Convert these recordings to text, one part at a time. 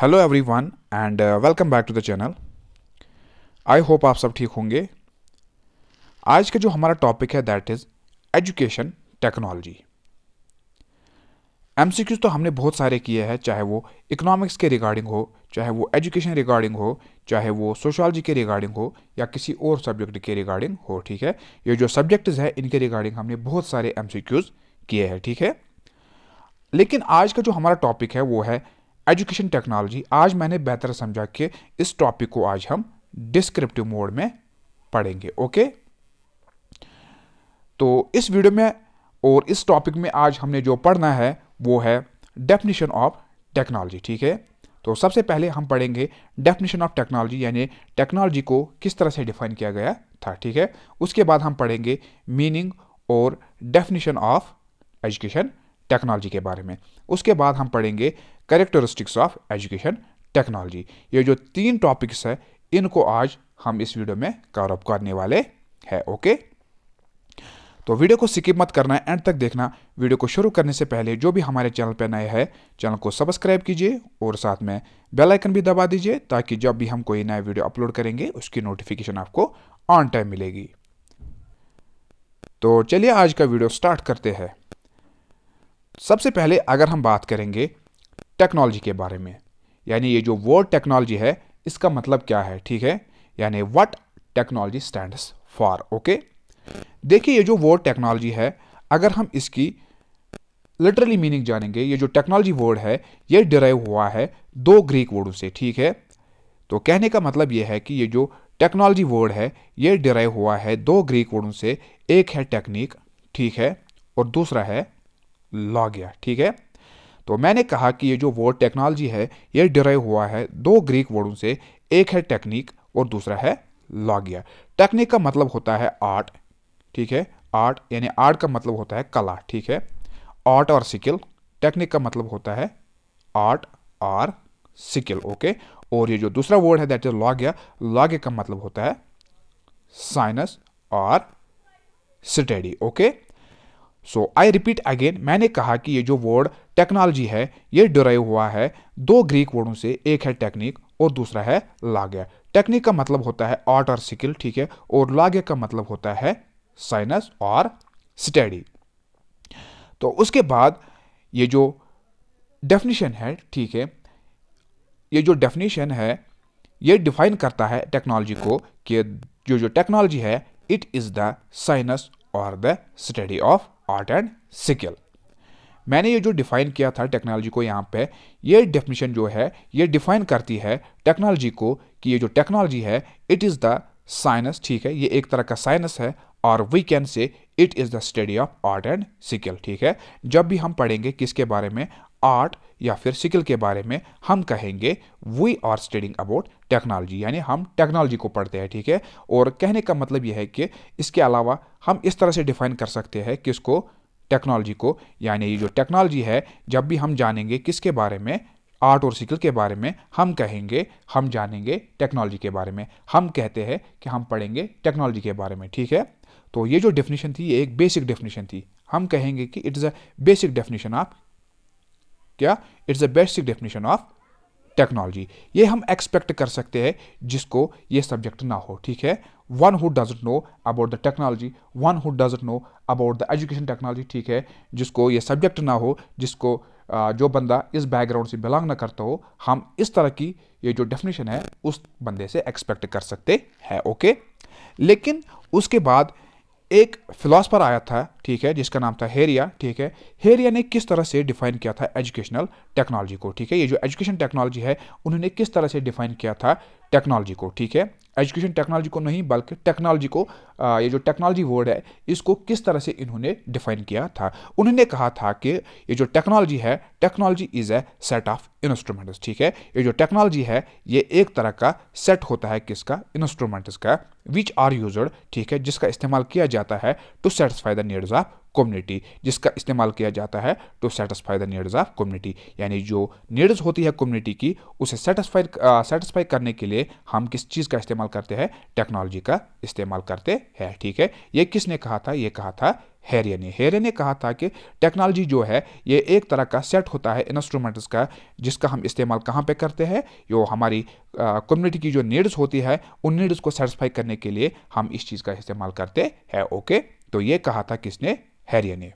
hello everyone and welcome back to the channel I hope आप सब ठीक होंगे आज का जो हमारा टॉपिक है that is education technology um तो हमने बहुत सारे किए हैं चाहे वो इकोनॉमिक्स के रिगार्डिंग हो चाहे वो एजुकेशन रिगार्डिंग हो चाहे वो सोशोलॉजी के रिगार्डिंग हो या किसी और सब्जेक्ट के रिगार्डिंग हो ठीक है ये जो सब्जेक्ट्स हैं इनके रिगार्डिंग हमने बहुत सारे एम किए हैं ठीक है लेकिन आज का जो हमारा टॉपिक है वो है एजुकेशन टेक्नोलॉजी आज मैंने बेहतर समझा कि इस टॉपिक को आज हम डिस्क्रिप्टिव मोड में पढ़ेंगे ओके तो इस वीडियो में और इस टॉपिक में आज हमने जो पढ़ना है वो है डेफिनेशन ऑफ टेक्नोलॉजी ठीक है तो सबसे पहले हम पढ़ेंगे डेफिनेशन ऑफ टेक्नोलॉजी यानी टेक्नोलॉजी को किस तरह से डिफाइन किया गया था ठीक है उसके बाद हम पढ़ेंगे मीनिंग और डेफिनेशन ऑफ एजुकेशन टेक्नोलॉजी के बारे में उसके बाद हम पढ़ेंगे करेक्टरिस्टिक्स ऑफ एजुकेशन टेक्नोलॉजी ये जो तीन टॉपिक्स है इनको आज हम इस वीडियो में कवर अप करने वाले हैं ओके तो वीडियो को स्किप मत करना एंड तक देखना वीडियो को शुरू करने से पहले जो भी हमारे चैनल पर नए हैं चैनल को सब्सक्राइब कीजिए और साथ में बेल आइकन भी दबा दीजिए ताकि जब भी हम कोई नया वीडियो अपलोड करेंगे उसकी नोटिफिकेशन आपको ऑन टाइम मिलेगी तो चलिए आज का वीडियो स्टार्ट करते हैं सबसे पहले अगर हम बात करेंगे टेक्नोलॉजी के बारे में यानी ये जो वर्ड टेक्नोलॉजी है इसका मतलब क्या है ठीक है यानी what technology stand for okay देखिए ये जो वर्ड टेक्नोलॉजी है अगर हम इसकी लिटरली मीनिंग जानेंगे ये जो टेक्नोलॉजी वर्ड है ये डिराइव हुआ है दो ग्रीक वर्डों से ठीक है तो कहने का मतलब ये है कि ये जो टेक्नोलॉजी वर्ड है ये डिराइव हुआ है दो ग्रीक वर्डों से एक है टेक्निक ठीक है और दूसरा है ला गया ठीक है तो मैंने कहा कि ये जो वर्ड टेक्नोलॉजी है ये डिराइव हुआ है दो ग्रीक वर्डों से एक है टेक्निक और दूसरा है गया टेक्निक का मतलब होता है आर्ट ठीक है आर्ट यानी आर्ट का मतलब होता है कला ठीक है आर्ट और सिकिल टेक्निक का मतलब होता है आर्ट आर सिकिल ओके और ये जो दूसरा वर्ड है दैट इज लॉगिया लॉगिया का मतलब होता है साइनस और study okay so I repeat again मैंने कहा कि ये जो वर्ड टेक्नोलॉजी है ये डिराइव हुआ है दो ग्रीक वर्डों से एक है टेक्निक और दूसरा है लाग्य टेक्निक का मतलब होता है आर्ट और स्किल ठीक है और लाग्य का मतलब होता है साइनस और स्टडी तो उसके बाद ये जो डेफिनेशन है ठीक है ये जो डेफिनेशन है ये डिफाइन करता है टेक्नोलॉजी को कि जो जो टेक्नोलॉजी है इट इज़ द साइनस और the study of art and skill मैंने ये जो डिफाइन किया था टेक्नोलॉजी को यहाँ पे ये डेफिनेशन जो है ये डिफाइन करती है टेक्नोलॉजी को कि ये जो टेक्नोलॉजी है इट इज़ द साइनस ठीक है ये एक तरह का साइनस है और we can say it is the study of art and skill ठीक है जब भी हम पढ़ेंगे किसके बारे में आर्ट या फिर सिकल के बारे में हम कहेंगे we are studying about technology यानी हम टेक्नोलॉजी को पढ़ते हैं ठीक है और कहने का मतलब यह है कि इसके अलावा हम इस तरह से डिफाइन कर सकते हैं इसको टेक्नोलॉजी को यानी जो टेक्नोलॉजी है जब भी हम जानेंगे किसके बारे में आर्ट और सिकल के बारे में हम कहेंगे हम जानेंगे टेक्नोलॉजी के बारे में हम कहते हैं कि हम पढ़ेंगे टेक्नोलॉजी के बारे में ठीक है तो ये जो डेफिनेशन थी ये एक बेसिक डेफिनेशन थी हम कहेंगे कि it is a basic definition of क्या it's a basic definition of technology ये हम एक्सपेक्ट कर सकते हैं जिसको ये सब्जेक्ट ना हो ठीक है one who doesn't know about the technology one who doesn't know about the education technology ठीक है जिसको ये सब्जेक्ट ना हो जिसको जो बंदा इस बैकग्राउंड से बिलोंग ना करता हो हम इस तरह की ये जो डेफिनेशन है उस बंदे से एक्सपेक्ट कर सकते हैं ओके लेकिन उसके बाद एक फिलोसफर आया था ठीक है जिसका नाम था हेरिया ठीक है हेरिया ने किस तरह से डिफाइन किया था एजुकेशनल टेक्नोलॉजी को ठीक है ये जो एजुकेशन टेक्नोलॉजी है उन्होंने किस तरह से डिफाइन किया था टेक्नोलॉजी को ठीक है एजुकेशन टेक्नोलॉजी को नहीं बल्कि टेक्नोलॉजी को आ, ये जो टेक्नोलॉजी वर्ड है इसको किस तरह से इन्होंने डिफाइन किया था उन्होंने कहा था कि ये जो टेक्नोलॉजी है technology is a set of instruments ठीक है ये जो टेक्नोलॉजी है ये एक तरह का सेट होता है किसका इंस्ट्रूमेंट्स का विच आर यूज ठीक है जिसका इस्तेमाल किया जाता है to satisfy the needs of community जिसका इस्तेमाल किया जाता है to satisfy the needs of community यानी जो नीड्स होती है कम्युनिटी की उसे सेटिस्फाइड सेटिस्फाई करने के लिए हम किस चीज़ का इस्तेमाल करते हैं टेक्नोलॉजी का इस्तेमाल करते हैं ठीक है ये किसने कहा था ये कहा था हैरिय ने हेरिय ने कहा था कि टेक्नोलॉजी जो है ये एक तरह का सेट होता है इंस्ट्रूमेंट्स का जिसका हम इस्तेमाल कहाँ पे करते हैं जो हमारी कम्युनिटी की जो नीड्स होती है उन नीड्स को सेटिस्फाई करने के लिए हम इस चीज़ का इस्तेमाल करते हैं ओके तो ये कहा था किसने हैरियर ने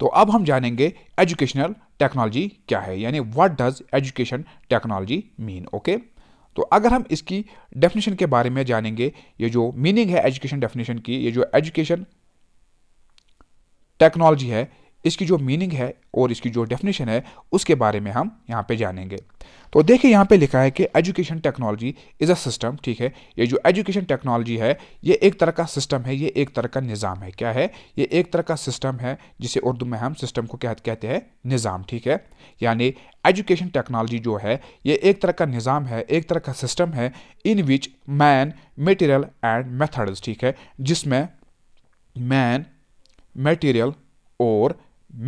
तो अब हम जानेंगे एजुकेशनल टेक्नोलॉजी क्या है यानी what does education technology mean okay तो अगर हम इसकी डेफिनेशन के बारे में जानेंगे ये जो मीनिंग है एजुकेशन डेफिनेशन की ये जो एजुकेशन टेक्नोलॉजी है इसकी जो मीनिंग है और इसकी जो डेफिनेशन है उसके बारे में हम यहाँ पे जानेंगे तो देखिए यहाँ पे लिखा है कि education technology is a system ठीक है ये जो एजुकेशन टेक्नोलॉजी है ये एक तरह का सिस्टम है ये एक तरह का निज़ाम है क्या है ये एक तरह का सिस्टम है जिसे उर्दू में हम सिस्टम को क्या कहते हैं निज़ाम ठीक है यानी एजुकेशन टेक्नोलॉजी जो है ये एक तरह का निज़ाम है एक तरह का सिस्टम है in which man material and methods ठीक है जिसमें मैन मटेरियल और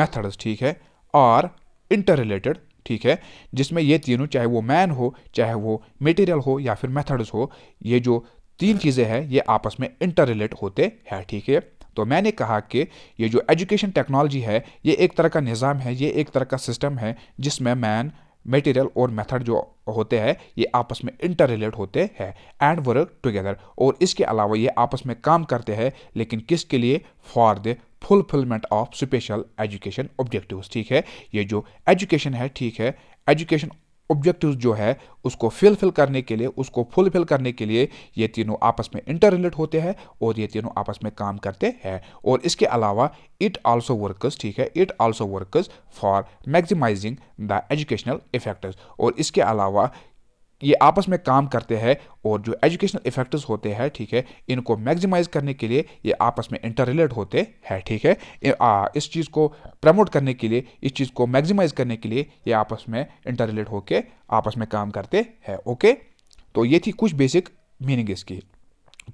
मेथड्स ठीक है और इंटर रिलेटेड ठीक है जिसमें ये तीनों चाहे वो मैन हो चाहे वो मटेरियल हो या फिर मेथड्स हो ये जो तीन चीज़ें हैं ये आपस में इंटर रिलेट होते हैं ठीक है तो मैंने कहा कि ये जो एजुकेशन टेक्नोलॉजी है ये एक तरह का निज़ाम है ये एक तरह का सिस्टम है जिसमें मैन मटेरियल और मेथड जो होते हैं ये आपस में इंटर रिलेट होते हैं एंड वर्क टुगेदर और इसके अलावा ये आपस में काम करते हैं लेकिन किसके लिए for the fulfilment of special education objectives ठीक है ये जो एजुकेशन है ठीक है एजुकेशन ऑब्जेक्टिव जो है उसको फिलफिल करने के लिए उसको फुलफिल करने के लिए ये तीनों आपस में इंटर रिलेट होते हैं और ये तीनों आपस में काम करते हैं और इसके अलावा इट आल्सो वर्कस ठीक है it also works for maximising the educational effectors और इसके अलावा ये आपस में काम करते हैं और जो एजुकेशनल इफेक्ट्स होते हैं ठीक है इनको मैक्सिमाइज करने के लिए ये आपस में इंटर रिलेट होते हैं ठीक है इस चीज़ को प्रमोट करने के लिए इस चीज़ को मैक्सिमाइज करने के लिए ये आपस में इंटर रिलेट होकर आपस में काम करते हैं ओके तो ये थी कुछ बेसिक मीनिंग इसकी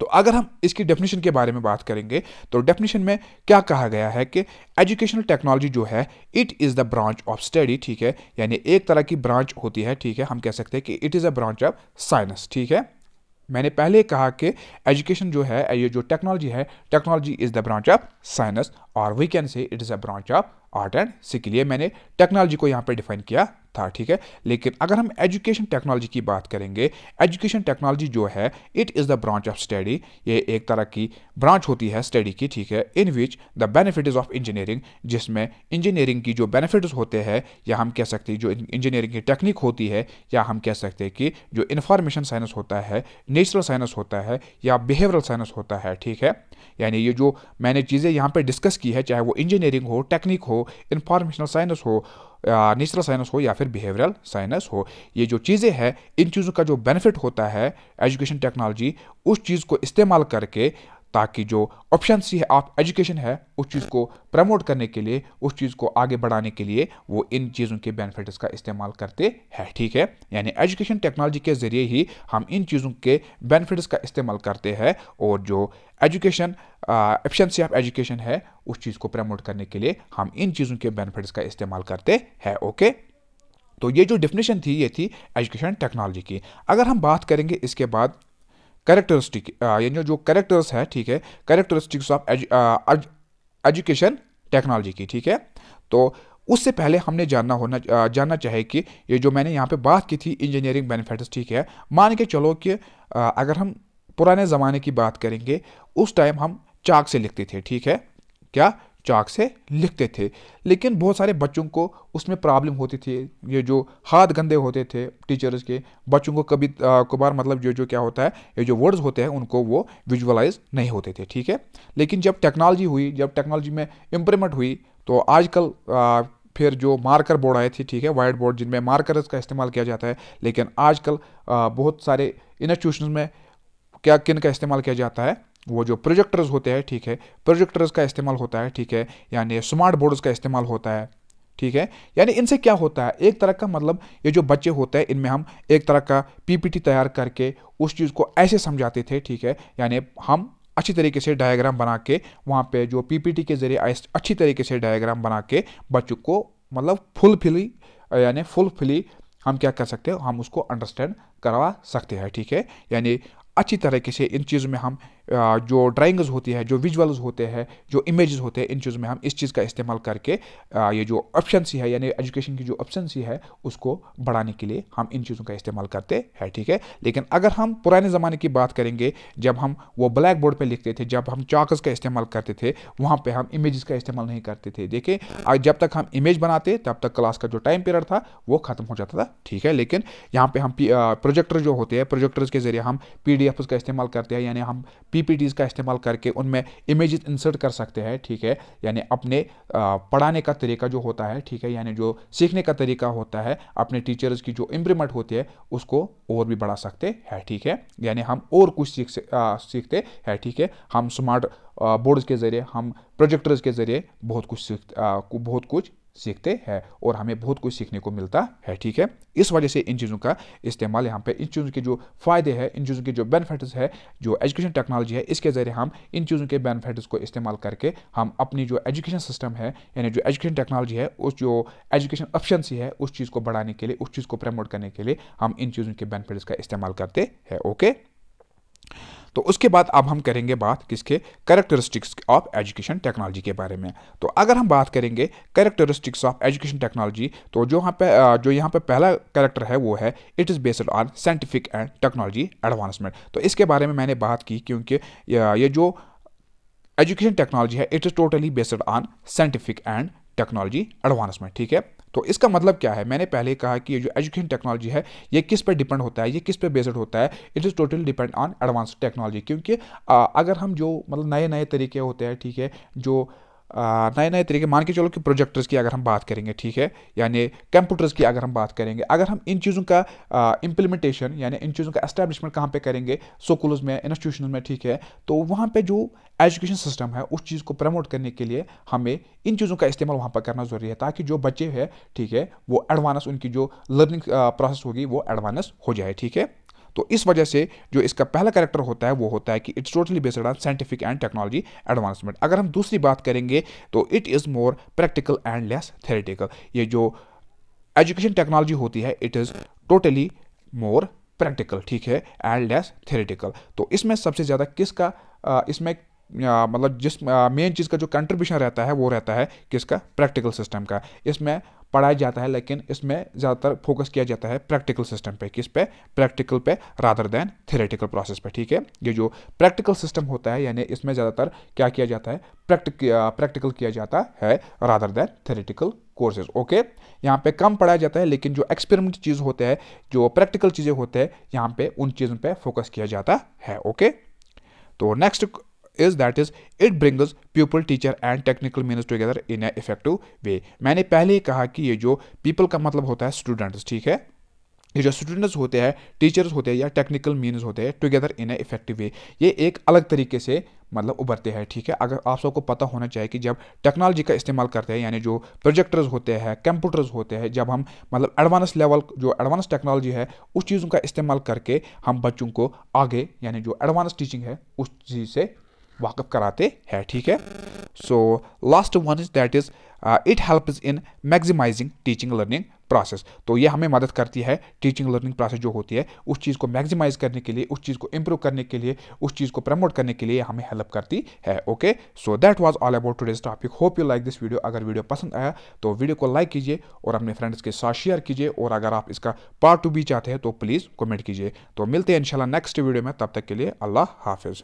तो अगर हम इसकी डेफिनेशन के बारे में बात करेंगे तो डेफिनेशन में क्या कहा गया है कि एजुकेशनल टेक्नोलॉजी जो है it is the branch of study ठीक है यानी एक तरह की ब्रांच होती है ठीक है हम कह सकते हैं कि it is a branch of science ठीक है मैंने पहले कहा कि एजुकेशन जो है ये जो टेक्नोलॉजी है technology is the branch of science और we can say it is a branch of art and skill लिए मैंने टेक्नोलॉजी को यहाँ पे डिफाइन किया था ठीक है लेकिन अगर हम एजुकेशन टेक्नोलॉजी की बात करेंगे एजुकेशन टेक्नोलॉजी जो है it is the branch of study ये एक तरह की ब्रांच होती है स्टडी की ठीक है in which the benefit of engineering जिसमें इंजीनियरिंग की जो बेनिफिट्स होते हैं या हम कह सकते हैं जो इंजीनियरिंग की टेक्निक होती है या हम कह सकते हैं कि जो इन्फॉर्मेशन साइंस होता है नेचुरल साइंस होता है या बिहेवियरल साइंस होता है ठीक है यानी ये जो मैंने चीज़ें यहाँ पर डिस्कस की है चाहे वो इंजीनियरिंग हो टेक्निक हो इंफॉर्मेशनल साइनस हो नेचुरल साइनस हो या फिर बिहेवियरल साइनस हो ये जो चीज़ें हैं इन चीज़ों का जो बेनिफिट होता है एजुकेशन टेक्नोलॉजी उस चीज़ को इस्तेमाल करके ताकि जो ऑप्शन सी है आप एजुकेशन है उस चीज़ को प्रमोट करने के लिए उस चीज़ को आगे बढ़ाने के लिए वो इन चीज़ों के बेनिफिट्स का इस्तेमाल करते हैं ठीक है यानी एजुकेशन टेक्नोलॉजी के ज़रिए ही हम इन चीज़ों के बेनिफिट्स का इस्तेमाल करते हैं और जो एजुकेशन सी ऑफ एजुकेशन है उस चीज़ को प्रमोट करने के लिए हम इन चीज़ों के बेनिफिट्स का इस्तेमाल करते हैं ओके तो ये जो डिफिनेशन थी ये थी एजुकेशन टेक्नोलॉजी की अगर हम बात करेंगे इसके बाद कैरेक्टरिस्टिक uh, यानी जो कैरेक्टर्स हैं ठीक है कैरेक्टरिस्टिक्स ऑफ एजुकेशन टेक्नोलॉजी की ठीक है तो उससे पहले हमने जानना होना uh, जानना चाहिए कि ये जो मैंने यहाँ पे बात की थी इंजीनियरिंग बेनिफिट्स ठीक है मान के चलो कि uh, अगर हम पुराने ज़माने की बात करेंगे उस टाइम हम चाक से लिखते थे ठीक है क्या चाक से लिखते थे लेकिन बहुत सारे बच्चों को उसमें प्रॉब्लम होती थी ये जो हाथ गंदे होते थे टीचर्स के बच्चों को कभी कभार मतलब जो जो क्या होता है ये जो वर्ड्स होते हैं उनको वो विजुअलाइज नहीं होते थे ठीक है लेकिन जब टेक्नोलॉजी हुई जब टेक्नोलॉजी में इम्प्रूवमेंट हुई तो आजकल फिर जो मार्कर बोर्ड आए थे ठीक है वाइट बोर्ड जिनमें मार्करस का इस्तेमाल किया जाता है लेकिन आजकल बहुत सारे इंस्टीट्यूशन में क्या किन का इस्तेमाल किया जाता है वो जो प्रोजेक्टर्स होते हैं ठीक है प्रोजेक्टर्स का इस्तेमाल होता है ठीक है यानी स्मार्ट बोर्ड्स का इस्तेमाल होता है ठीक है यानी इनसे क्या होता है एक तरह का मतलब ये जो बच्चे होते हैं इनमें हम एक तरह का पीपीटी तैयार करके उस चीज़ को ऐसे समझाते थे ठीक है यानी हम अच्छी तरीके से डायग्राम बना के वहाँ पे जो पीपीटी के जरिए अच्छी तरीके से डायग्राम बना के बच्चों को मतलब फुलफिली यानी फुलफिली हम क्या कर सकते हैं हम उसको अंडरस्टैंड करवा सकते हैं ठीक है यानी अच्छी तरीके से इन चीज़ों में हम जो ड्राइंग्स होती है जो विजुअल्स होते हैं जो इमेजेस होते हैं इन चीज़ में हम इस चीज़ का इस्तेमाल करके ये जो ऑप्शनसी है यानी एजुकेशन की जो ऑप्शन सी है उसको बढ़ाने के लिए हम इन चीज़ों का इस्तेमाल करते हैं ठीक है लेकिन अगर हम पुराने ज़माने की बात करेंगे जब हम वो ब्लैक बोर्ड पर लिखते थे जब हम चाकस का इस्तेमाल करते थे वहाँ पर हम इमेज़ का इस्तेमाल नहीं करते थे देखिए जब तक हम इमेज बनाते तब तक क्लास का जो टाइम पीरियड था वो ख़त्म हो जाता था ठीक है लेकिन यहाँ पर हम प्रोजेक्टर जो होते हैं प्रोजेक्टर्स के ज़रिए हम पी का इस्तेमाल करते हैं यानी हम पी का इस्तेमाल करके उनमें इमेजेस इंसर्ट कर सकते हैं ठीक है यानी अपने पढ़ाने का तरीका जो होता है ठीक है यानी जो सीखने का तरीका होता है अपने टीचर्स की जो इम्प्रूवमेंट होती है उसको और भी बढ़ा सकते हैं ठीक है यानी हम और कुछ सीख सीखते हैं ठीक है हम स्मार्ट बोर्ड्स के ज़रिए हम प्रोजेक्टर्स के ज़रिए बहुत कुछ सीख बहुत कुछ सीखते हैं और हमें बहुत कुछ सीखने को मिलता है ठीक है इस वजह से इन चीज़ों का इस्तेमाल यहाँ पे इन चीज़ों के जो फ़ायदे हैं इन चीज़ों के जो बेनिफिट्स है जो एजुकेशन टेक्नोलॉजी है इसके ज़रिए हम इन चीज़ों के बेनिफिट्स को इस्तेमाल करके हम अपनी जो एजुकेशन सिस्टम है यानी जो एजुकेशन टेक्नोलॉजी है उस जो एजुकेशन ऑप्शनसी है उस चीज़ को बढ़ाने के लिए उस चीज़ को प्रमोट करने के लिए हम इन चीज़ों के बेनिफिट्स का इस्तेमाल करते हैं ओके तो उसके बाद अब हम करेंगे बात किसके करेक्टरिस्टिक्स ऑफ एजुकेशन टेक्नोलॉजी के बारे में तो अगर हम बात करेंगे करेक्टरिस्टिक्स ऑफ एजुकेशन टेक्नोलॉजी तो जो यहाँ पे जो यहाँ पे पहला करेक्टर है वो है it is based on scientific and technology advancement तो इसके बारे में मैंने बात की क्योंकि ये जो एजुकेशन टेक्नोलॉजी है it is totally based on scientific and technology advancement ठीक है तो इसका मतलब क्या है मैंने पहले कहा कि ये जो एजुकेशन टेक्नोलॉजी है ये किस पर डिपेंड होता है ये किस पर बेस्ड होता है it is totally depend on advance technology क्योंकि अगर हम जो मतलब नए नए तरीके होते हैं ठीक है जो नए नए तरीके मान के चलो कि प्रोजेक्टर्स की अगर हम बात करेंगे ठीक है यानी कंप्यूटर्स की अगर हम बात करेंगे अगर हम इन चीज़ों का इम्प्लीमेंटेशन यानी इन चीज़ों का एस्टैब्लिशमेंट कहाँ पे करेंगे स्कूल्स में इंस्टीट्यूशन में ठीक है तो वहाँ पे जो एजुकेशन सिस्टम है उस चीज़ को प्रमोट करने के लिए हमें इन चीज़ों का इस्तेमाल वहाँ पर करना ज़रूरी है ताकि जो बच्चे हैं ठीक है वो एडवांस उनकी जो लर्निंग प्रोसेस होगी वो एडवांस हो जाए ठीक है तो इस वजह से जो इसका पहला करेक्टर होता है वो होता है कि it's totally based on scientific and technology advancement अगर हम दूसरी बात करेंगे तो it is more practical and less theoretical ये जो एजुकेशन टेक्नोलॉजी होती है it is totally more practical ठीक है एंड लेस थेरेटिकल तो इसमें सबसे ज़्यादा किसका इसमें मतलब जिस मेन चीज़ का जो कंट्रीब्यूशन रहता है वो रहता है किसका प्रैक्टिकल सिस्टम का इसमें पढ़ाया जाता है लेकिन इसमें ज़्यादातर फोकस किया जाता है प्रैक्टिकल सिस्टम पे किस पे प्रैक्टिकल पे रादर देन थेरेटिकल प्रोसेस पे ठीक है ये जो प्रैक्टिकल सिस्टम होता है यानी इसमें ज़्यादातर क्या किया जाता है प्रैक्टिक प्रैक्टिकल किया जाता है rather than theoretical courses okay यहाँ पे कम पढ़ाया जाता है लेकिन जो एक्सपेरिमेंट चीज़ होते हैं जो प्रैक्टिकल चीज़ें होते हैं यहाँ पे उन चीज़ों पे फोकस किया जाता है ओके तो next is that is it brings people teacher and technical means together in a effective way मैंने पहले ही कहा कि ये जो पीपल का मतलब होता है स्टूडेंट ठीक है ये जो स्टूडेंट्स होते हैं टीचर्स होते हैं या टेक्निकल मीन्स होते हैं टुगेदर इन ए इफेक्टिव वे ये एक अलग तरीके से मतलब उभरते हैं ठीक है अगर आप सबको पता होना चाहिए कि जब टेक्नोलॉजी का इस्तेमाल करते हैं यानी जो प्रोजेक्टर्स होते हैं कंप्यूटर्स होते हैं जब हम मतलब एडवांस लेवल जो एडवांस टेक्नोलॉजी है उस चीज़ों का इस्तेमाल करके हम बच्चों को आगे यानी जो एडवांस टीचिंग है उस चीज़ से वाकफ कराते हैं ठीक है so last one is that is it help in maximising teaching learning process तो ये हमें मदद करती है टीचिंग लर्निंग प्रोसेस जो होती है उस चीज़ को मैक्सिमाइज करने के लिए उस चीज़ को इम्प्रूव करने के लिए उस चीज़ को प्रमोट करने के लिए हमें हेल्प करती है okay so that was all about today's topic hope you like this video अगर वीडियो पसंद आया तो वीडियो को लाइक कीजिए और अपने फ्रेंड्स के साथ शेयर कीजिए और अगर आप इसका पार्ट टू भी चाहते हैं तो प्लीज़ कमेंट कीजिए तो मिलते हैं इनशाला नेक्स्ट वीडियो में तब तक के लिए अल्लाह हाफिज़